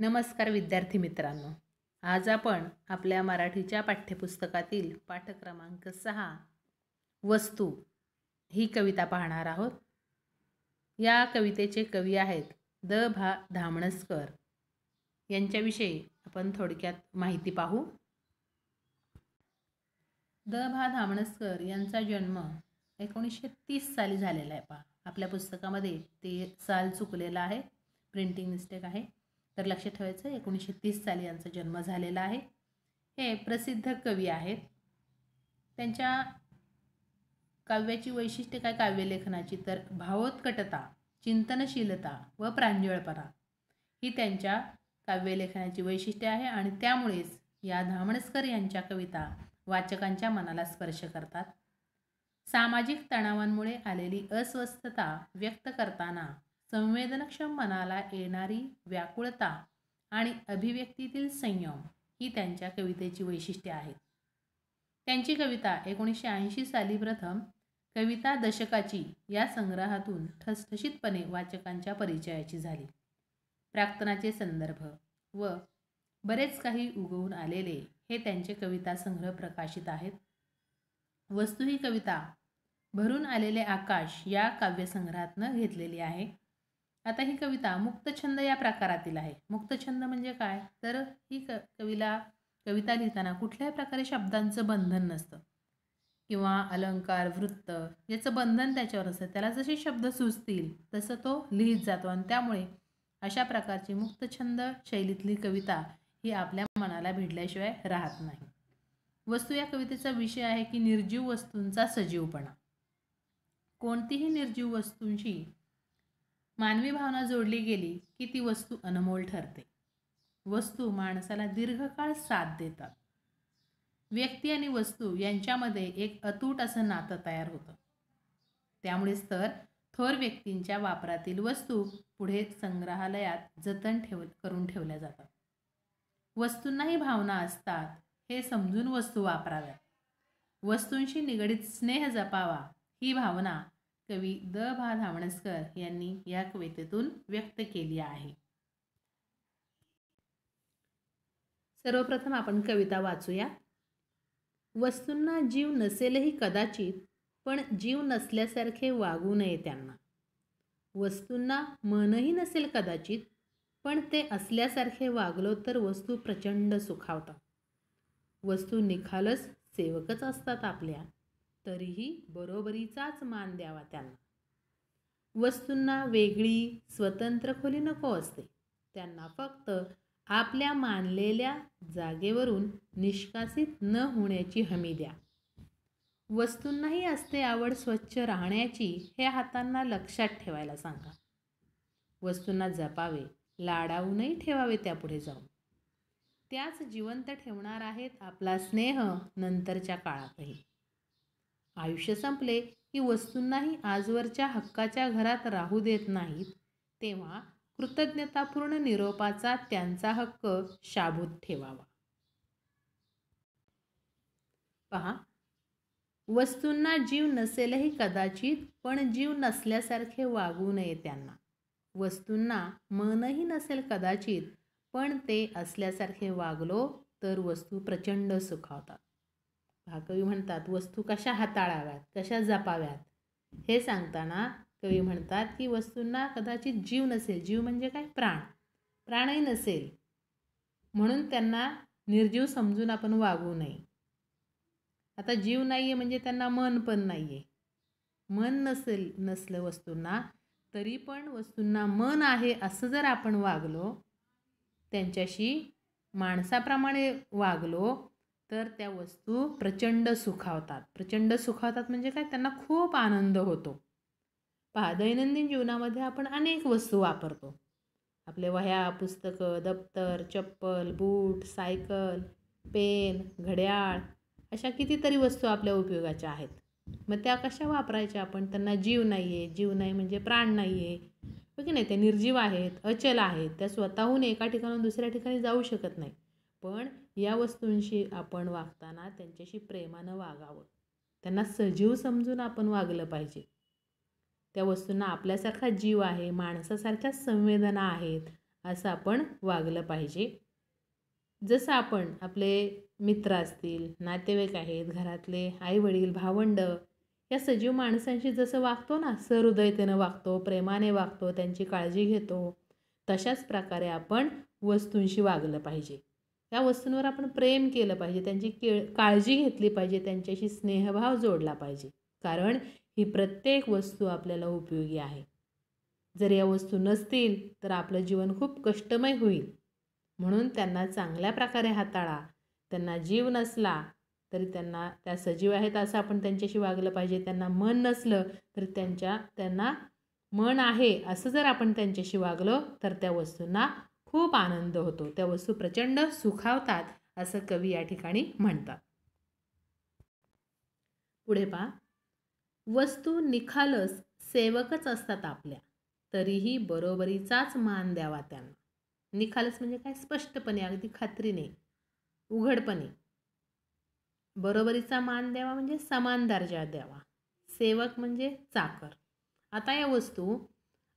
नमस्कार विद्यार्थी मित्रांनो आज आपण आपल्या मराठीच्या पाठ्यपुस्तकातील पाठ क्रमांक सहा वस्तू ही कविता पाहणार आहोत या कवितेचे कवी आहेत द भा धामणसकर यांच्याविषयी आपण थोडक्यात माहिती पाहू द भा धामणसकर यांचा जन्म एकोणीसशे तीस साली झालेला आहे पहा आपल्या पुस्तकामध्ये ते साल चुकलेला आहे प्रिंटिंग मिस्टेक आहे तर लक्षात ठेवायचं एकोणीसशे तीस साली यांचा जन्म झालेला आहे हे प्रसिद्ध कवी आहेत त्यांच्या काव्याची वैशिष्ट्ये काय काव्यलेखनाची तर भावोत्कटता चिंतनशीलता व प्रांजळपणा ही त्यांच्या काव्यलेखनाची वैशिष्ट्ये आहे आणि त्यामुळेच या धामणस्कर यांच्या कविता वाचकांच्या मनाला स्पर्श करतात सामाजिक तणावांमुळे आलेली अस्वस्थता व्यक्त करताना संवेदनक्षम मनाला येणारी व्याकुळता आणि अभिव्यक्तीतील संयम ही त्यांच्या कवितेची वैशिष्ट्ये आहेत त्यांची कविता एकोणीसशे ऐंशी साली प्रथम कविता दशकाची या संग्रहातून ठसठशीतपणे वाचकांच्या परिचयाची झाली प्राक्तनाचे संदर्भ व बरेच काही उगवून आलेले हे त्यांचे कविता संग्रह प्रकाशित आहेत वस्तू ही कविता भरून आलेले आकाश या काव्यसंग्रहातनं घेतलेली आहे आता ही कविता मुक्तछंद या प्रकारातील आहे मुक्तछंद म्हणजे काय तर ही क कविला कविता लिहिताना कुठल्याही प्रकारे शब्दांचं बंधन नसतं किंवा अलंकार वृत्त याचं बंधन त्याच्यावर असतं त्याला जसे शब्द सुचतील तसं तो लिहित जातो आणि त्यामुळे अशा प्रकारची मुक्तछंद शैलीतली कविता ही आपल्या मनाला भिडल्याशिवाय राहत नाही वस्तू या कवितेचा विषय आहे की निर्जीव वस्तूंचा सजीवपणा कोणतीही निर्जीव वस्तूंशी मानवी भावना जोडली गेली की ती वस्तू अनमोल ठरते वस्तू माणसाला दीर्घकाळ साथ देतात व्यक्ती आणि वस्तू यांच्यामध्ये एक अतूट असं नातं तयार होतं त्यामुळेच तर थोर व्यक्तींच्या वापरातील वस्तू पुढे संग्रहालयात जतन ठेव करून ठेवल्या जातात वस्तूंनाही भावना असतात हे समजून वस्तू वापराव्यात वस्तूंशी निगडीत स्नेह जपावा ही भावना कवी द भा धामणसकर यांनी या कवितेतून व्यक्त केली आहे सर्वप्रथम आपण कविता वाचूया वस्तूंना जीव नसेलही कदाचित पण जीव नसल्यासारखे वागू नये त्यांना वस्तूंना मनही नसेल कदाचित पण ते असल्यासारखे वागलो तर वस्तू प्रचंड सुखावतात वस्तू निखालच सेवकच असतात आपल्या तरीही बरोबरीचाच मान द्यावा त्यांना वस्तूंना वेगळी स्वतंत्र खोली नको असते त्यांना फक्त आपल्या मानलेल्या जागेवरून निष्कासित न होण्याची हमी द्या वस्तूंनाही असते आवड स्वच्छ राहण्याची हे हातांना लक्षात ठेवायला सांगा वस्तूंना जपावे लाडावूनही ठेवावे त्यापुढे जाऊन त्याच जिवंत ठेवणार आहेत आपला स्नेह नंतरच्या काळातही आयुष्य संपले की वस्तूंनाही आजवरच्या हक्काच्या घरात राहू देत नाहीत तेव्हा कृतज्ञतापूर्ण निरोपाचा त्यांचा हक्क शाबूत ठेवावा पहा वस्तूंना जीव नसेलही कदाचित पण जीव नसल्यासारखे वागू नये त्यांना वस्तूंना मनही नसेल कदाचित पण ते असल्यासारखे वागलो तर वस्तू प्रचंड सुखावतात कवी म्हणतात वस्तू कशा हाताळाव्यात कशा जपाव्यात हे सांगताना कवी म्हणतात की वस्तूंना कदाचित जीव नसेल जीव म्हणजे काय प्राण प्राणही नसेल म्हणून त्यांना निर्जीव समजून आपण वागू नये आता जीव नाही आहे म्हणजे त्यांना मन पण नाही आहे मन नसेल नसलं वस्तूंना तरी पण वस्तूंना मन आहे असं जर आपण वागलो त्यांच्याशी माणसाप्रमाणे वागलो तर त्या वस्तू प्रचंड सुखावतात प्रचंड सुखावतात म्हणजे काय त्यांना खूप आनंद होतो पहा दैनंदिन जीवनामध्ये आपण अनेक वस्तू वापरतो आपले वह्या पुस्तकं दप्तर चप्पल बूट सायकल पेन घड्याळ अशा कितीतरी वस्तू आपल्या उपयोगाच्या आहेत मग त्या कशा वापरायच्या आपण त्यांना जीव नाही आहे जीव नाही म्हणजे प्राण नाही आहे हो की नाही ते निर्जीव आहेत अचल आहेत त्या स्वतःहून एका ठिकाणून दुसऱ्या ठिकाणी जाऊ शकत नाही पण या वस्तूंशी आपण वागताना त्यांच्याशी प्रेमानं वागावं त्यांना सजीव समजून आपण वागलं पाहिजे त्या वस्तूंना आपल्यासारखा जीव आहे माणसासारख्या संवेदना आहेत असं आपण वागलं पाहिजे जसं आपण आपले मित्र असतील नातेवाईक आहेत घरातले आईवडील भावंड या सजीव माणसांशी जसं वागतो ना सहृदयतेनं वागतो प्रेमाने वागतो त्यांची काळजी घेतो तशाच प्रकारे आपण वस्तूंशी वागलं पाहिजे या वस्तूंवर आपण प्रेम केलं पाहिजे त्यांची केळ काळजी घेतली पाहिजे त्यांच्याशी स्नेहभाव जोडला पाहिजे कारण ही प्रत्येक वस्तू आपल्याला उपयोगी आहे जर या वस्तू नसतील तर आपलं जीवन खूप कष्टमय होईल म्हणून त्यांना चांगल्या प्रकारे हाताळा त्यांना जीव नसला तरी त्यांना त्या सजीव आहेत असं आपण त्यांच्याशी वागलं पाहिजे त्यांना मन नसलं तर त्यांच्या त्यांना मन आहे असं जर आपण त्यांच्याशी वागलो तर त्या वस्तूंना खूप आनंद होतो त्या वस्तू प्रचंड सुखावतात असं कवी या ठिकाणी म्हणतात पुढे पा वस्तू निखालस सेवकच असतात आपल्या तरीही बरोबरीचाच मान द्यावा त्यांना निखालस म्हणजे काय स्पष्टपणे अगदी खात्रीने उघडपणे बरोबरीचा मान द्यावा म्हणजे समान दर्जा द्यावा सेवक म्हणजे चाकर आता या वस्तू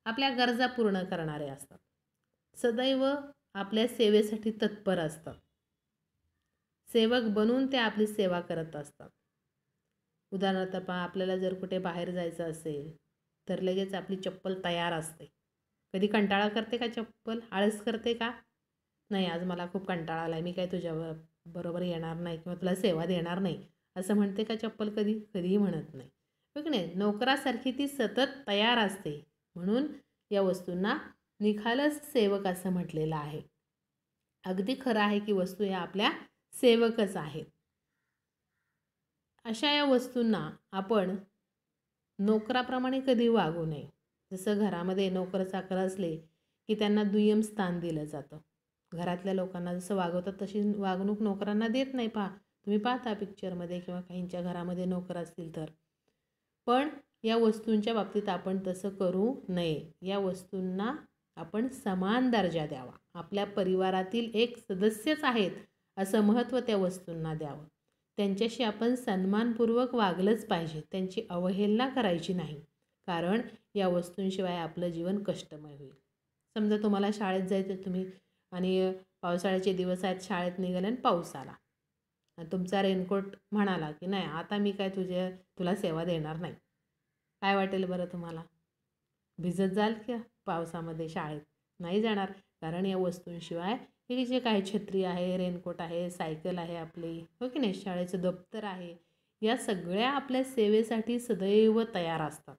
आपल्या गरजा पूर्ण करणाऱ्या असतात सदैव आपल्या सेवेसाठी तत्पर असतात सेवक बनून ते आपली सेवा करत असतात उदाहरणार्थ पहा आपल्याला जर कुठे बाहेर जायचं असेल तर लगेच आपली चप्पल तयार असते कधी कंटाळा करते का चप्पल आळस करते का नाही आज मला खूप कंटाळा आला आहे मी काय तुझ्या बरोबर येणार नाही किंवा तुला सेवा देणार नाही असं म्हणते का चप्पल कधी कधीही म्हणत नाही बघ नाही नोकरासारखी ती सतत तयार असते म्हणून या वस्तूंना निखालस सेवक असं म्हटलेलं आहे अगदी खरं आहे की वस्तू या आपल्या सेवकच आहेत अशा या वस्तूंना आपण नोकराप्रमाणे कधी वागू नये जसं घरामध्ये नोकर चाकर असले की त्यांना दुय्यम स्थान दिलं जातं घरातल्या लोकांना जसं वागवतात तशी वागणूक नोकरांना देत नाही पहा तुम्ही पाहता पिक्चरमध्ये किंवा काहींच्या घरामध्ये नोकर असतील तर पण या वस्तूंच्या बाबतीत आपण तसं करू नये या वस्तूंना आपण समान दर्जा द्यावा आपल्या परिवारातील एक सदस्यच आहेत असं महत्त्व त्या वस्तूंना द्यावं त्यांच्याशी आपण सन्मानपूर्वक वागलंच पाहिजे त्यांची अवहेलना करायची नाही कारण या वस्तूंशिवाय आपलं जीवन कष्टमय होईल समजा तुम्हाला शाळेत जायचं तुम्ही आणि पावसाळ्याचे दिवस आहेत शाळेत निघाले आणि पाऊस आला तुमचा रेनकोट म्हणाला की नाही आता मी काय तुझे तुला सेवा देणार नाही काय वाटेल बरं तुम्हाला भिजत जाल क्या पावसामध्ये शाळेत नाही जाणार कारण या वस्तूंशिवाय हे जे काही छत्री आहे रेनकोट आहे सायकल आहे आपली हो की नाही शाळेचं दप्तर आहे या सगळ्या आपल्या सेवेसाठी सदैव तयार असतात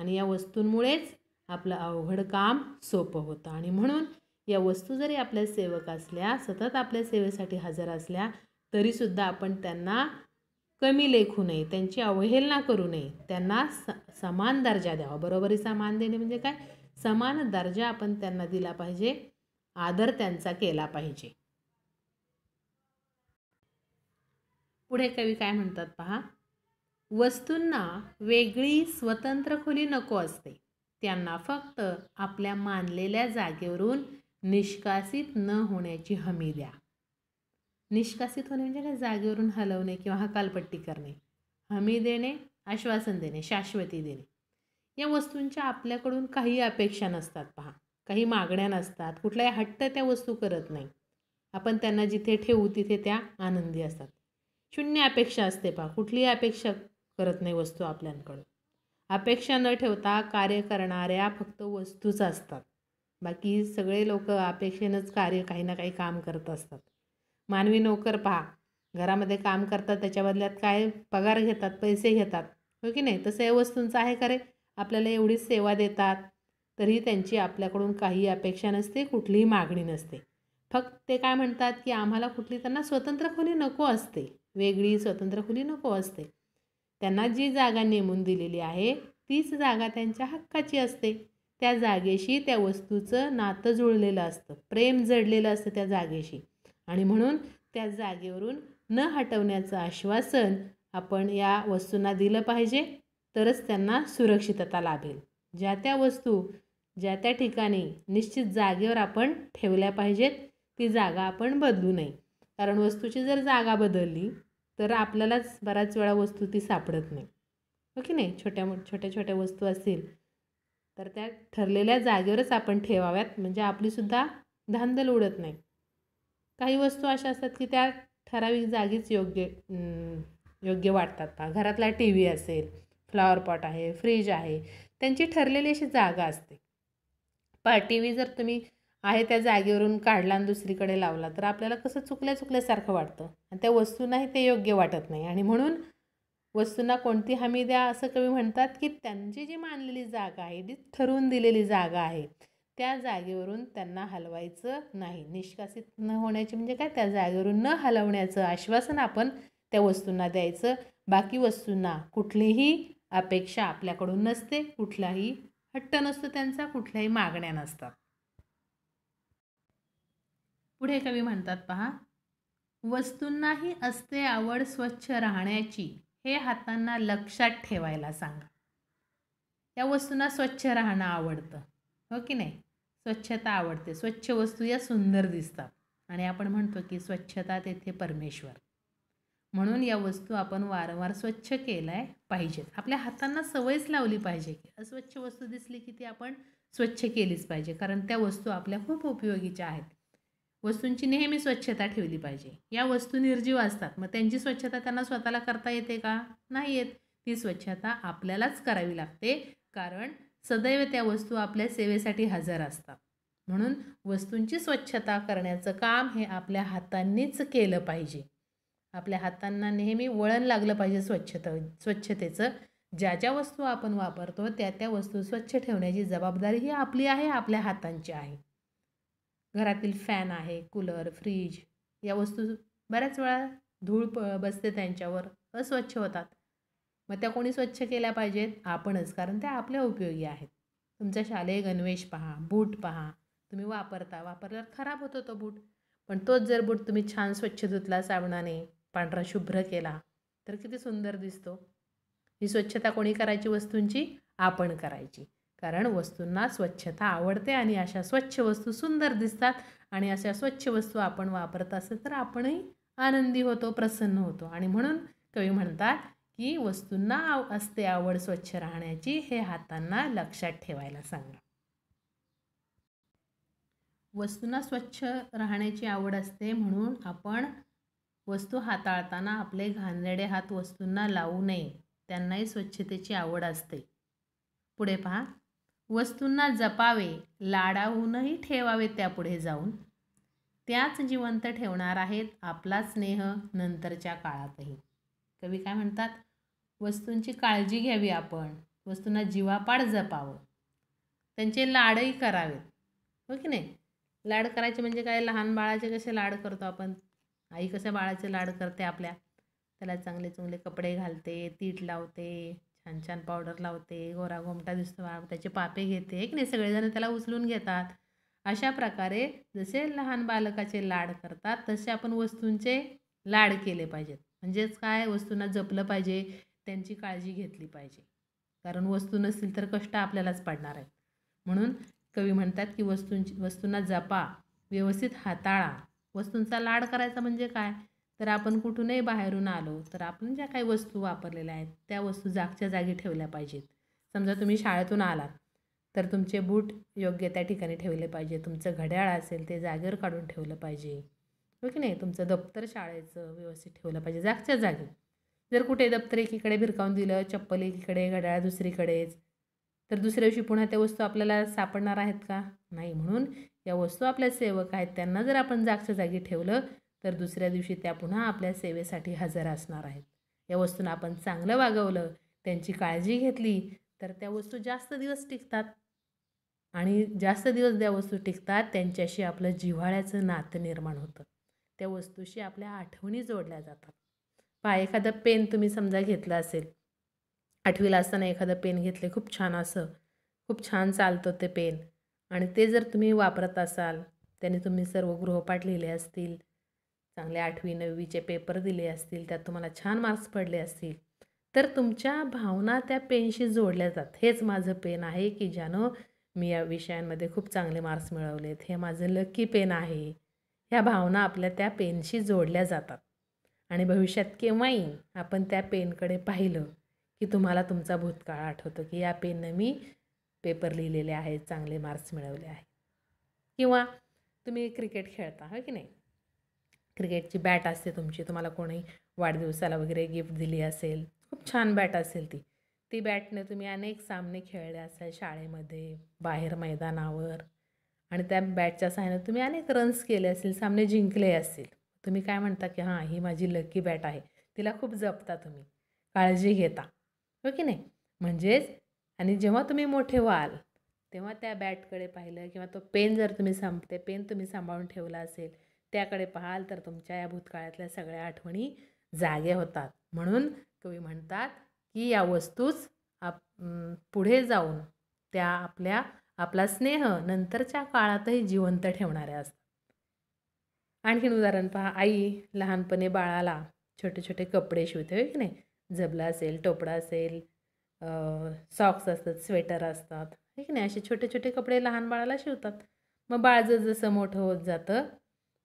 आणि या वस्तूंमुळेच आपलं अवघड काम सोपं होतं आणि म्हणून या वस्तू जरी आपल्या सेवक असल्या सतत आपल्या सेवेसाठी हजर असल्या तरीसुद्धा आपण त्यांना कमी लेखू नये त्यांची अवहेलना करू नये त्यांना स समान दर्जा द्यावा बरोबरी समान देणे म्हणजे काय समान दर्जा आपण त्यांना दिला पाहिजे आदर त्यांचा केला पाहिजे पुढे कवी काय म्हणतात पहा वस्तूंना वेगळी स्वतंत्र खोली नको असते त्यांना फक्त आपल्या मानलेल्या जागेवरून निष्कासित न होण्याची हमी द्या निष्कासित होणे म्हणजे काय जागेवरून हलवणे किंवा हकालपट्टी करणे हमी देणे आश्वासन देणे शाश्वती देणे या वस्तूंच्या आपल्याकडून काही अपेक्षा नसतात पहा काही मागण्या नसतात कुठलाही हट्ट त्या वस्तू करत नाही आपण त्यांना जिथे ठेवू तिथे त्या आनंदी असतात शून्य अपेक्षा असते पहा कुठलीही अपेक्षा करत नाही वस्तू आपल्यांकडून अपेक्षा न ठेवता कार्य करणाऱ्या फक्त वस्तूच असतात बाकी सगळे लोक अपेक्षेनंच कार्य काही ना काही काम करत असतात मानवी नोकर पहा घरामध्ये काम करतात त्याच्या बदल्यात काय पगार घेतात पैसे घेतात हो की नाही तसं या वस्तूंचं आहे खरे आपल्याला एवढी सेवा देतात तरी त्यांची आपल्याकडून काही अपेक्षा नसते कुठलीही मागणी नसते फक्त ते काय म्हणतात की आम्हाला कुठली त्यांना स्वतंत्र खोली नको असते वेगळी स्वतंत्र खोली नको असते त्यांना जी जागा नेमून दिलेली आहे तीच जागा त्यांच्या हक्काची असते त्या जागेशी त्या वस्तूचं नातं जुळलेलं असतं प्रेम जडलेलं असतं त्या जागेशी आणि म्हणून त्या जागेवरून न हटवण्याचं आश्वासन आपण या वस्तूंना दिलं पाहिजे तरच त्यांना सुरक्षितता लाभेल ज्या त्या वस्तू ज्या त्या ठिकाणी निश्चित जागेवर आपण ठेवल्या पाहिजेत ती जागा आपण बदलू नये कारण वस्तूची जर जागा बदलली तर आपल्यालाच बऱ्याच वेळा वस्तू ती सापडत नाही हो नाही छोट्या छोट्या छोट्या वस्तू असतील तर त्या ठरलेल्या जागेवरच आपण ठेवाव्यात म्हणजे आपलीसुद्धा धांदल उडत नाही काही वस्तू अशा असतात की त्या ठराविक जागीच योग्य योग्य वाटतात का घरातला टी व्ही असेल फ्लॉवर पॉट आहे फ्रीज आहे त्यांची ठरलेली अशी जागा असते पहा टी व्ही जर तुम्ही आहे त्या जागेवरून काढला आणि दुसरीकडे लावला तर आपल्याला कसं चुकल्या चुकल्यासारखं वाटतं आणि त्या वस्तूंनाही ते योग्य वाटत नाही आणि म्हणून वस्तूंना कोणती हमी द्या असं कवी म्हणतात की त्यांची जी मानलेली जागा आहे जी ठरवून दिलेली जागा आहे त्या जागेवरून त्यांना हलवायचं नाही निष्कासित न होण्याची म्हणजे काय त्या जागेवरून न हलवण्याचं आश्वासन आपण त्या वस्तूंना द्यायचं बाकी वस्तूंना कुठलीही अपेक्षा आपल्याकडून नसते कुठलाही हट्ट नसतो त्यांचा कुठल्याही मागण्या नसतात पुढे कवी म्हणतात पहा वस्तूंनाही असते आवड स्वच्छ राहण्याची हे हातांना लक्षात ठेवायला सांगा त्या वस्तूंना स्वच्छ राहणं आवडतं हो की नाही स्वच्छता आवडते स्वच्छ वस्तू या सुंदर दिसतात आणि आपण म्हणतो की स्वच्छता तेथे परमेश्वर म्हणून या वस्तू आपण वारंवार स्वच्छ केल्या पाहिजेत आपल्या हातांना सवयच लावली पाहिजे की अस्वच्छ वस्तू दिसली की ती आपण स्वच्छ केलीच पाहिजे कारण त्या वस्तू आपल्या खूप उपयोगीच्या आहेत वस्तूंची नेहमी स्वच्छता ठेवली पाहिजे या वस्तू निर्जीव असतात मग त्यांची स्वच्छता त्यांना स्वतःला करता येते का नाही येत ती स्वच्छता आपल्यालाच करावी लागते कारण सदैव त्या वस्तू आपल्या सेवेसाठी हजर असतात म्हणून वस्तूंची स्वच्छता करण्याचं काम हे आपल्या हातांनीच केलं पाहिजे आपल्या हातांना नेहमी वळण लागलं पाहिजे स्वच्छता स्वच्छतेचं ज्या ज्या वस्तू आपण वापरतो त्या त्या वस्तू स्वच्छ ठेवण्याची जबाबदारी ही आपली आहे आपल्या हातांची आहे घरातील फॅन आहे कूलर फ्रीज या वस्तू बऱ्याच वेळा धूळ प बसते त्यांच्यावर अस्वच्छ होतात मग त्या कोणी स्वच्छ केल्या पाहिजेत आपणच कारण त्या आपल्या उपयोगी आहेत तुमचा शालेय गणवेश पहा बूट पहा तुम्ही वापरता वापरल्यावर खराब होतो तो बूट पण तोच जर बूट तुम्ही छान स्वच्छ धुतला साबणाने पांढरा शुभ्र केला तर किती सुंदर दिसतो ही स्वच्छता कोणी करायची वस्तूंची आपण करायची कारण वस्तूंना स्वच्छता आवडते आणि अशा स्वच्छ वस्तू सुंदर दिसतात आणि अशा स्वच्छ वस्तू आपण वापरत असेल तर आपणही आनंदी होतो प्रसन्न होतो आणि म्हणून कवी म्हणतात की वस्तूंना आव असते आवड स्वच्छ राहण्याची हे हातांना लक्षात ठेवायला सांगा वस्तूंना स्वच्छ राहण्याची आवड असते म्हणून आपण वस्तू हाताळताना आपले घाणेरडे हात वस्तूंना लावू नये त्यांनाही स्वच्छतेची आवड असते पुढे पहा वस्तूंना जपावे लाडावूनही ठेवावे त्यापुढे जाऊन त्याच जिवंत ठेवणार आहेत आपला स्नेह नंतरच्या काळातही कवी काय म्हणतात वस्तूंची काळजी घ्यावी आपण वस्तूंना जीवापाड जपावं त्यांचे लाडही करावेत हो की नाही लाड करायचे म्हणजे काय लहान बाळाचे कसे लाड करतो आपण आई कसं बाळाचे लाड करते आपल्या त्याला चांगले चांगले कपडे घालते तीट लावते छान छान पावडर लावते गोरा घोमटा दिसतो त्याचे पापे घेते एक नाही सगळेजण त्याला उचलून घेतात अशा प्रकारे जसे लहान बालकाचे लाड करतात तसे आपण वस्तूंचे लाड केले पाहिजेत म्हणजेच काय वस्तूंना जपलं पाहिजे त्यांची काळजी घेतली पाहिजे कारण वस्तू नसतील तर कष्ट आपल्यालाच पडणार आहेत म्हणून कवी म्हणतात की वस्तूंची वस्तूंना जपा व्यवस्थित हाताळा वस्तूंचा लाड करायचा म्हणजे काय तर आपण कुठूनही बाहेरून आलो तर आपण ज्या काही वस्तू वापरलेल्या आहेत त्या वस्तू जागच्या जागी ठेवल्या पाहिजेत समजा तुम्ही शाळेतून आलात तर तुमचे बूट योग्य त्या ठिकाणी ठेवले पाहिजे तुमचं घड्याळ असेल ते जागेवर काढून ठेवलं पाहिजे हो की नाही तुमचं दप्तर शाळेचं व्यवस्थित ठेवलं पाहिजे जागच्या जागी जर कुठे दप्तर एकीकडे भिरकावून दिलं चप्पल एकीकडे घड्याळ दुसरीकडेच तर दुसऱ्या दिवशी पुन्हा त्या वस्तू आपल्याला सापडणार आहेत का नाही म्हणून या वस्तू आपल्या सेवक आहेत त्यांना जर आपण जागच्या जागी ठेवलं तर दुसऱ्या दिवशी त्या पुन्हा आपल्या सेवेसाठी हजर असणार आहेत या वस्तूंना आपण चांगलं वागवलं त्यांची काळजी घेतली तर त्या वस्तू जास्त दिवस टिकतात आणि जास्त दिवस त्या वस्तू टिकतात त्यांच्याशी आपलं जिव्हाळ्याचं नातं निर्माण होतं त्या वस्तूशी आपल्या आठवणी जोडल्या जातात पहा एखादं पेन तुम्ही समजा घेतला असेल आठवीला असताना एखादं पेन घेतले खूप छान असं खूप छान चालतं ते पेन आणि ते जर तुम्ही वापरत असाल त्याने तुम्ही सर्व गृहपाठ लिहिले असतील चांगले आठवी नववीचे पेपर दिले असतील त्यात तुम्हाला छान मार्क्स पडले असतील तर तुमच्या भावना त्या पेनशी जोडल्या जातात हेच माझं पेन आहे की ज्यानं मी या विषयांमध्ये खूप चांगले मार्क्स मिळवलेत हे माझं लकी पेन आहे ह्या भावना आपल्या त्या पेनशी जोडल्या जातात आणि भविष्यात केव्हाही आपण त्या पेनकडे पाहिलं की तुम्हाला तुमचा भूतकाळ आठवतो की या पेननं मी पेपर लिहिलेले आहेत चांगले मार्क्स मिळवले आहे किंवा तुम्ही क्रिकेट खेळता हो की नाही क्रिकेटची बॅट असते तुमची तुम्हाला कोणी वाढदिवसाला वगैरे गिफ्ट दिली असेल खूप छान बॅट असेल ती ती बॅटने तुम्ही अनेक सामने खेळले असाल शाळेमध्ये बाहेर मैदानावर आणि त्या बॅटच्या सहाय्याने तुम्ही अनेक रन्स केले असतील सामने जिंकले असतील तुम्ही काय म्हणता की हां ही माझी लकी बॅट आहे तिला खूप जपता तुम्ही काळजी घेता हो की नाही म्हणजेच आणि जेव्हा तुम्ही मोठे व्हाल तेव्हा त्या बॅटकडे पाहिलं किंवा तो पेन जर तुम्ही सांभ ते पेन तुम्ही सांभाळून ठेवला असेल त्याकडे पाहाल तर तुमच्या या भूतकाळातल्या सगळ्या आठवणी जागे होतात म्हणून कवी म्हणतात की या वस्तूच आप पुढे जाऊन त्या आपल्या आपला स्नेह नंतरच्या काळातही जिवंत ठेवणाऱ्या असतात आणखीन उदाहरण पहा आई लहानपणी बाळाला छोटे छोटे कपडे शिवते होय की नाही जबला असेल टोपडा असेल सॉक्स असतात स्वेटर असतात हो की नाही असे छोटे छोटे कपडे लहान बाळाला शिवतात मग बाळ जसं मोठं होत जातं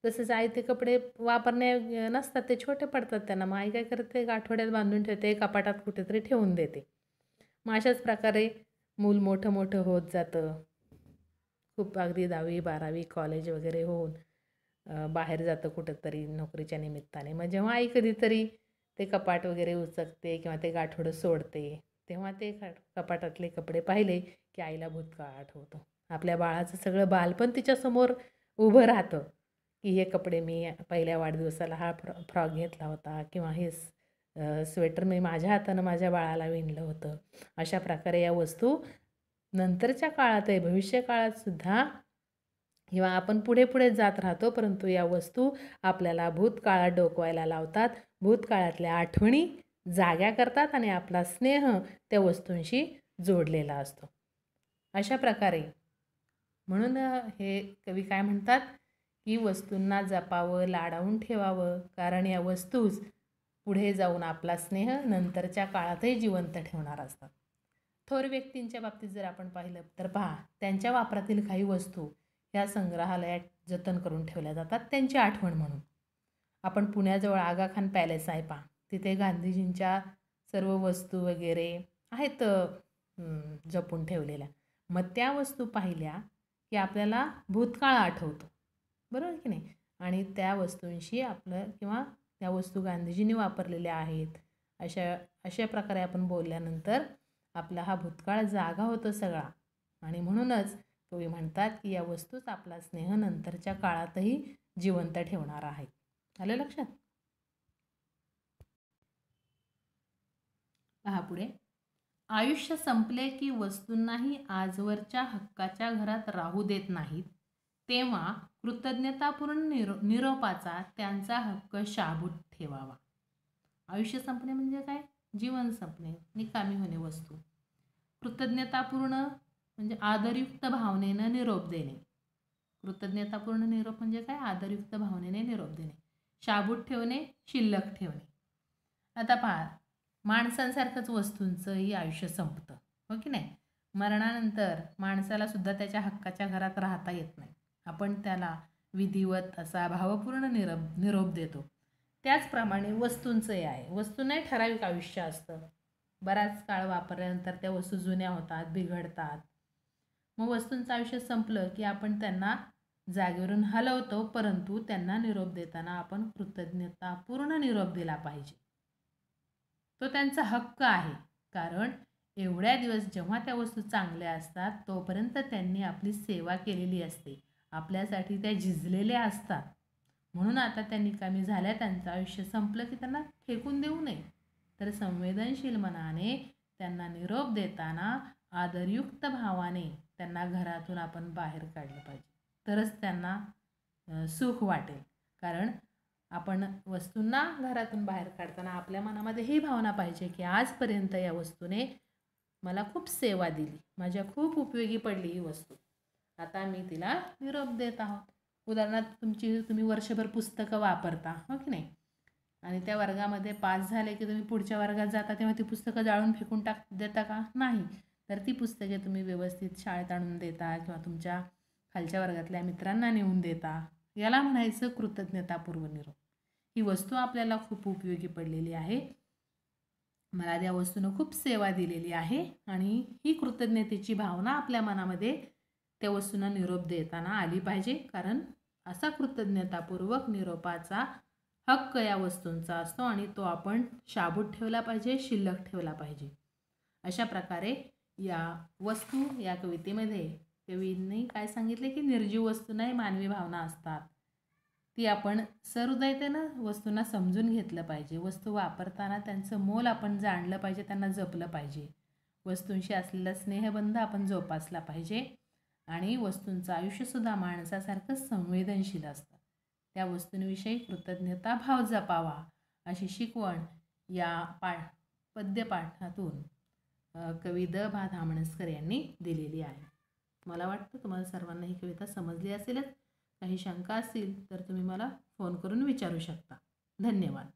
तसंच आई ते कपडे वापरणे नसतात ते छोटे पडतात त्यांना मग आई काय करते आठवड्यात बांधून ठेवते कपाटात कुठेतरी ठेवून देते मग अशाच प्रकारे मूल मोठं मोठं होत जातं खूप अगदी दहावी बारावी कॉलेज वगैरे होऊन बाहेर जातं कुठंतरी नोकरीच्या निमित्ताने मग जेव्हा आई कधीतरी ते कपाट वगैरे उचकते किंवा ते गाठोडं सोडते तेव्हा ते कपाटातले कपडे पाहिले की आईला भूतकाळ आठवतो आपल्या बाळाचं सगळं बालपण तिच्यासमोर उभं राहतं की हे कपडे मी पहिल्या वाढदिवसाला हा फ्रॉ फ्रॉक घेतला होता किंवा हे स्वेटर मी माझ्या हातानं माझ्या बाळाला विणलं होतं अशा प्रकारे या वस्तू नंतरच्या आहे भविष्य काळातसुद्धा किंवा आपण पुढे पुढे जात राहतो परंतु या वस्तू आपल्याला भूतकाळात डोकवायला लावतात भूतकाळातल्या आठवणी जाग्या करतात आणि आपला स्नेह त्या वस्तूंशी जोडलेला असतो अशा प्रकारे म्हणून हे कवी काय म्हणतात की वस्तूंना जपावं लाडावून ठेवावं कारण या वस्तूच पुढे जाऊन आपला स्नेह नंतरच्या काळातही जिवंत ठेवणार असतात थोर व्यक्तींच्या बाबतीत जर आपण पाहिलं तर पहा त्यांच्या वापरातील काही वस्तू त्या संग्रहालयात जतन करून ठेवल्या जातात त्यांची आठवण म्हणून आपण पुण्याजवळ आगा खान पॅलेस आहे पहा तिथे गांधीजींच्या सर्व वस्तू वगैरे आहेत जपून ठेवलेल्या मग त्या वस्तू पाहिल्या की आपल्याला भूतकाळ आठवतो बरोबर की नाही आणि त्या वस्तूंशी आपलं किंवा त्या वस्तू गांधीजींनी वापरलेल्या आहेत अशा अशा प्रकारे आपण बोलल्यानंतर आपला हा भूतकाळ जागा होतो सगळा आणि म्हणूनच कवी म्हणतात की या वस्तूच आपला स्नेह नंतरच्या काळातही जिवंत ठेवणार आहे आलं लक्षात पहा पुढे आयुष्य संपले की वस्तूंनाही आजवरच्या हक्काच्या घरात राहू देत नाहीत तेव्हा कृतज्ञतापूर्ण निरो निरोपाचा त्यांचा हक्क शाबूत ठेवावा आयुष्य संपणे म्हणजे काय जीवन संपणे निकामी होणे वस्तू कृतज्ञतापूर्ण म्हणजे आदरयुक्त भावनेनं निरोप देणे कृतज्ञतापूर्ण निरोप म्हणजे काय आदरयुक्त भावनेने निरोप देणे शाबूत ठेवणे शिल्लक ठेवणे आता पहा माणसांसारखंच वस्तूंचंही आयुष्य संपतं हो की नाही मरणानंतर माणसाला सुद्धा त्याच्या हक्काच्या घरात राहता येत नाही आपण त्याला विधिवत असा भावपूर्ण निरोप निरोप देतो त्याचप्रमाणे वस्तूंचंही आहे वस्तूंनाही ठराविक आयुष्य असतं बराच काळ वापरल्यानंतर त्या वस्तू जुन्या होतात बिघडतात मग वस्तूंचं आयुष्य संपलं की आपण त्यांना जागेवरून हलवतो परंतु त्यांना निरोप देताना आपण कृतज्ञतापूर्ण निरोप दिला पाहिजे तो त्यांचा हक्क आहे कारण एवढ्या दिवस जेव्हा त्या वस्तू चांगल्या असतात तोपर्यंत त्यांनी आपली सेवा केलेली असते आपल्यासाठी त्या झिजलेल्या असतात म्हणून आता त्यांनी कमी झाल्या त्यांचं आयुष्य संपलं की त्यांना फेकून देऊ नये तर संवेदनशील मनाने त्यांना निरोप देताना आदरयुक्त भावाने त्यांना घरातून आपण बाहेर काढलं पाहिजे तरच त्यांना सुख वाटेल कारण आपण वस्तूंना घरातून बाहेर काढताना आपल्या मनामध्ये ही भावना पाहिजे की आजपर्यंत या वस्तूने मला खूप सेवा दिली माझ्या खूप उपयोगी पडली ही वस्तू आता मी तिला निरोप देत आहोत उदाहरणार्थ तुमची तुम्ही वर्षभर पुस्तकं वापरता हो की नाही आणि त्या वर्गामध्ये पास झाले की तुम्ही पुढच्या वर्गात जाता तेव्हा ती पुस्तकं जाळून फेकून टाक देता का नाही तर ती पुस्तके तुम्ही व्यवस्थित शाळेत आणून देता किंवा तुमच्या खालच्या वर्गातल्या मित्रांना नेऊन देता याला म्हणायचं कृतज्ञतापूर्व निरोप ही वस्तू आपल्याला खूप उपयोगी पडलेली आहे मला त्या वस्तूनं खूप सेवा दिलेली आहे आणि ही कृतज्ञतेची भावना आपल्या मनामध्ये त्या वस्तूंना निरोप देताना आली पाहिजे कारण असा कृतज्ञतापूर्वक निरोपाचा हक्क या वस्तूंचा असतो आणि तो आपण शाबूत ठेवला पाहिजे शिल्लक ठेवला पाहिजे अशा प्रकारे या वस्तू या कवितेमध्ये कवींनी काय सांगितले की निर्जीव वस्तूंनाही मानवी भावना असतात ती आपण सरुदयतेनं वस्तूंना समजून घेतलं पाहिजे वस्तू वापरताना त्यांचं मोल आपण जाणलं पाहिजे त्यांना जपलं पाहिजे वस्तूंशी असलेला स्नेहबंध आपण जोपासला पाहिजे आणि वस्तूंचं आयुष्यसुद्धा माणसासारखं संवेदनशील असतं त्या वस्तूंविषयी कृतज्ञता भाव जपावा अशी शिकवण या पाठ पद्यपाठातून कवी द भा धामणसकर यांनी दिलेली आहे मला वाटतं तुम्हाला सर्वांना ही कविता समजली असेलच काही शंका असतील तर तुम्ही मला फोन करून विचारू शकता धन्यवाद